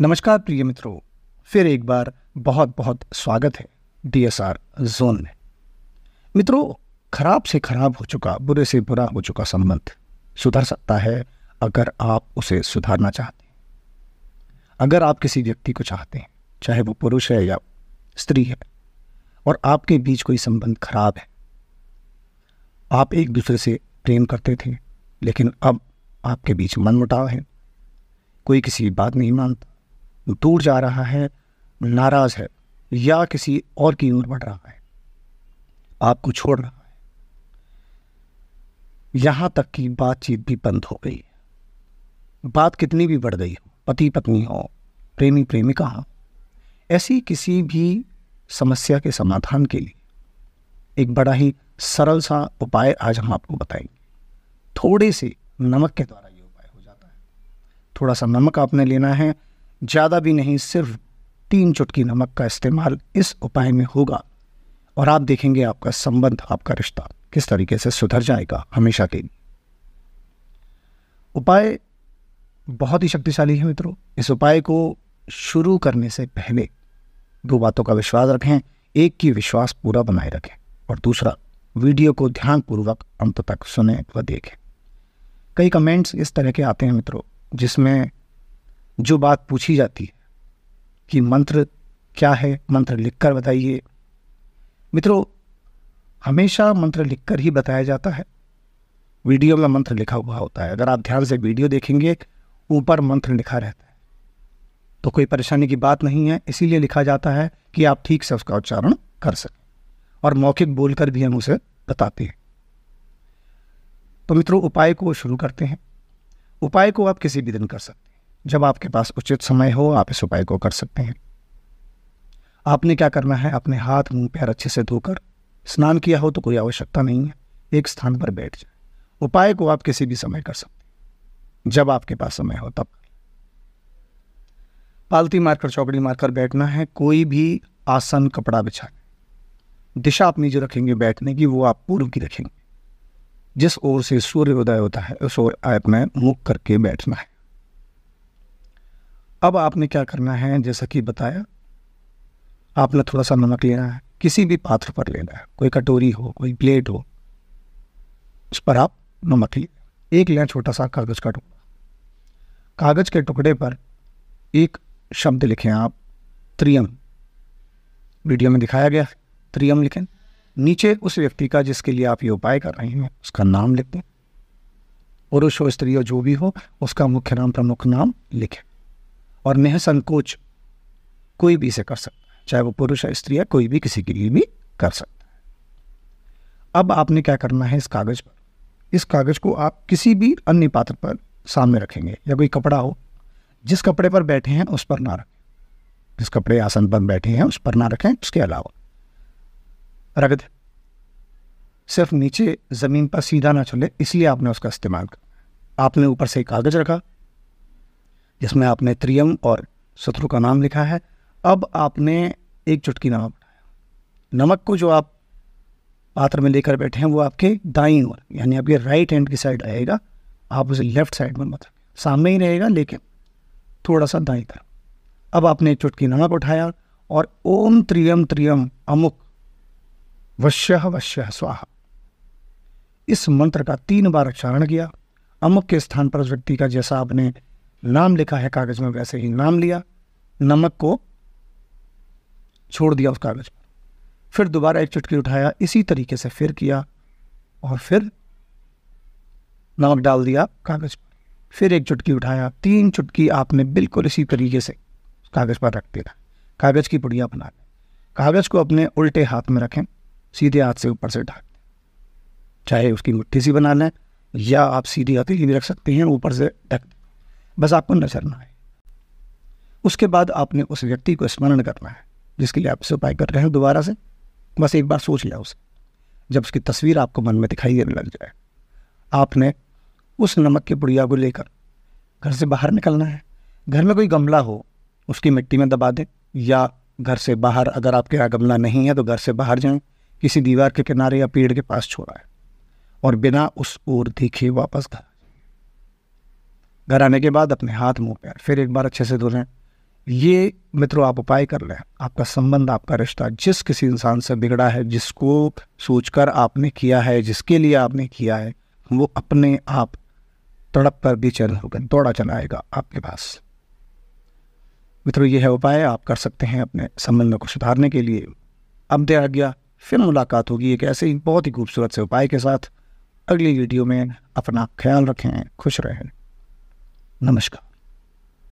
नमस्कार प्रिय मित्रों फिर एक बार बहुत बहुत स्वागत है डीएसआर जोन में मित्रों खराब से खराब हो चुका बुरे से बुरा हो चुका संबंध सुधर सकता है अगर आप उसे सुधारना चाहते हैं अगर आप किसी व्यक्ति को चाहते हैं चाहे वो पुरुष है या स्त्री है और आपके बीच कोई संबंध खराब है आप एक दूसरे से प्रेम करते थे लेकिन अब आपके बीच मनमुटाव है कोई किसी बात नहीं मानता दूर जा रहा है नाराज है या किसी और की ओर बढ़ रहा है आपको छोड़ रहा है यहां तक कि बातचीत भी बंद हो गई बात कितनी भी बढ़ गई हो पति पत्नी हो प्रेमी प्रेमिका हो ऐसी किसी भी समस्या के समाधान के लिए एक बड़ा ही सरल सा उपाय आज हम आपको बताएंगे थोड़े से नमक के द्वारा ये उपाय हो जाता है थोड़ा सा नमक आपने लेना है ज़्यादा भी नहीं सिर्फ तीन चुटकी नमक का इस्तेमाल इस उपाय में होगा और आप देखेंगे आपका संबंध आपका रिश्ता किस तरीके से सुधर जाएगा हमेशा के लिए उपाय बहुत ही शक्तिशाली है मित्रों इस उपाय को शुरू करने से पहले दो बातों का विश्वास रखें एक की विश्वास पूरा बनाए रखें और दूसरा वीडियो को ध्यानपूर्वक अंत तक सुने व देखें कई कमेंट्स इस तरह के आते हैं मित्रों जिसमें जो बात पूछी जाती है कि मंत्र क्या है मंत्र लिखकर बताइए मित्रों हमेशा मंत्र लिखकर ही बताया जाता है वीडियो में मंत्र लिखा हुआ होता है अगर आप ध्यान से वीडियो देखेंगे ऊपर मंत्र लिखा रहता है तो कोई परेशानी की बात नहीं है इसीलिए लिखा जाता है कि आप ठीक से उसका उच्चारण कर सकें और मौखिक बोलकर भी हम उसे बताते हैं तो मित्रों उपाय को शुरू करते हैं उपाय को आप किसी भी दिन कर सकते जब आपके पास उचित समय हो आप इस उपाय को कर सकते हैं आपने क्या करना है अपने हाथ मुंह पैर अच्छे से धोकर स्नान किया हो तो कोई आवश्यकता नहीं है एक स्थान पर बैठ जाए उपाय को आप किसी भी समय कर सकते हैं जब आपके पास समय हो तब पालती मारकर चौकड़ी मारकर बैठना है कोई भी आसन कपड़ा बिछा दिशा अपनी जो रखेंगे बैठने की वो आप पूर्व की रखेंगे जिस ओर से सूर्य उदय होता है उस ओर आप में मुख करके बैठना है अब आपने क्या करना है जैसा कि बताया आपने थोड़ा सा नमक लेना है किसी भी पात्र पर लेना है कोई कटोरी हो कोई प्लेट हो उस पर आप नमक लिए एक लें छोटा सा कागज़ का टुकड़ा कागज़ के टुकड़े पर एक शब्द लिखें आप त्रियम वीडियो में दिखाया गया त्रियम लिखें नीचे उस व्यक्ति का जिसके लिए आप ये उपाय कर रहे हैं उसका नाम लिख दें पुरुष हो स्त्री हो जो भी हो उसका मुख्य नाम प्रमुख नाम लिखें और संकोच कोई भी इसे कर सकता है चाहे वो पुरुष या स्त्री या कोई भी किसी के लिए भी कर सकता है अब आपने क्या करना है इस कागज़ पर इस कागज़ को आप किसी भी अन्य पात्र पर सामने रखेंगे या कोई कपड़ा हो जिस कपड़े पर बैठे हैं उस पर ना रखें जिस कपड़े आसन पर बैठे हैं उस पर ना रखें उसके अलावा रख दे सिर्फ नीचे ज़मीन पर सीधा ना चले इसलिए आपने उसका इस्तेमाल किया आपने ऊपर से कागज़ रखा जिसमें आपने त्रियम और शत्रु का नाम लिखा है अब आपने एक चुटकी नमक उठाया नमक को जो आप पात्र में लेकर बैठे हैं वो आपके दाई ओर यानी आपके राइट हैंड की साइड आएगा आप उसे लेफ्ट साइड में मत सामने ही रहेगा लेकिन थोड़ा सा दाई तरफ अब आपने एक चुटकी नमक उठाया और ओम त्रियम त्रियम अमुक वश्य वश्य स्वाहा इस मंत्र का तीन बार उच्चारण किया अमुक के स्थान पर उस व्यक्ति का जैसा आपने नाम लिखा है कागज़ में वैसे ही नाम लिया नमक को छोड़ दिया उस कागज़ पर फिर दोबारा एक चुटकी उठाया इसी तरीके से फिर किया और फिर नमक डाल दिया कागज़ पर फिर एक चुटकी उठाया तीन चुटकी आपने बिल्कुल इसी तरीके से कागज़ पर रख दिया कागज़ की पुड़िया बना लें कागज़ को अपने उल्टे हाथ में रखें सीधे हाथ से ऊपर से ढाक चाहे उसकी मुट्ठी सी बना लें या आप सीधी हाथी भी रख सकते हैं ऊपर से ढक दें बस आपको नजरना है उसके बाद आपने उस व्यक्ति को स्मरण करना है जिसके लिए आप उपाय कर रहे हैं दोबारा से बस एक बार सोच लिया उसे जब उसकी तस्वीर आपको मन में दिखाई देने लग जाए आपने उस नमक की पुड़िया को लेकर घर से बाहर निकलना है घर में कोई गमला हो उसकी मिट्टी में दबा दें या घर से बाहर अगर आपके यहाँ गमला नहीं है तो घर से बाहर जाएं किसी दीवार के किनारे या पेड़ के पास छोड़ा है और बिना उस ओर देखे वापस घर घर आने के बाद अपने हाथ मुंह पैर फिर एक बार अच्छे से धो लें ये मित्रों आप उपाय कर लें आपका संबंध आपका रिश्ता जिस किसी इंसान से बिगड़ा है जिसको सोचकर आपने किया है जिसके लिए आपने किया है वो अपने आप तड़प कर बेचैन होकर दौड़ा चलाएगा आपके पास मित्रों ये है उपाय आप कर सकते हैं अपने संबंध को सुधारने के लिए अब दे आ गया फिर मुलाकात होगी एक ऐसे ही बहुत ही खूबसूरत से उपाय के साथ अगली वीडियो में अपना ख्याल रखें खुश रहें नमस्कार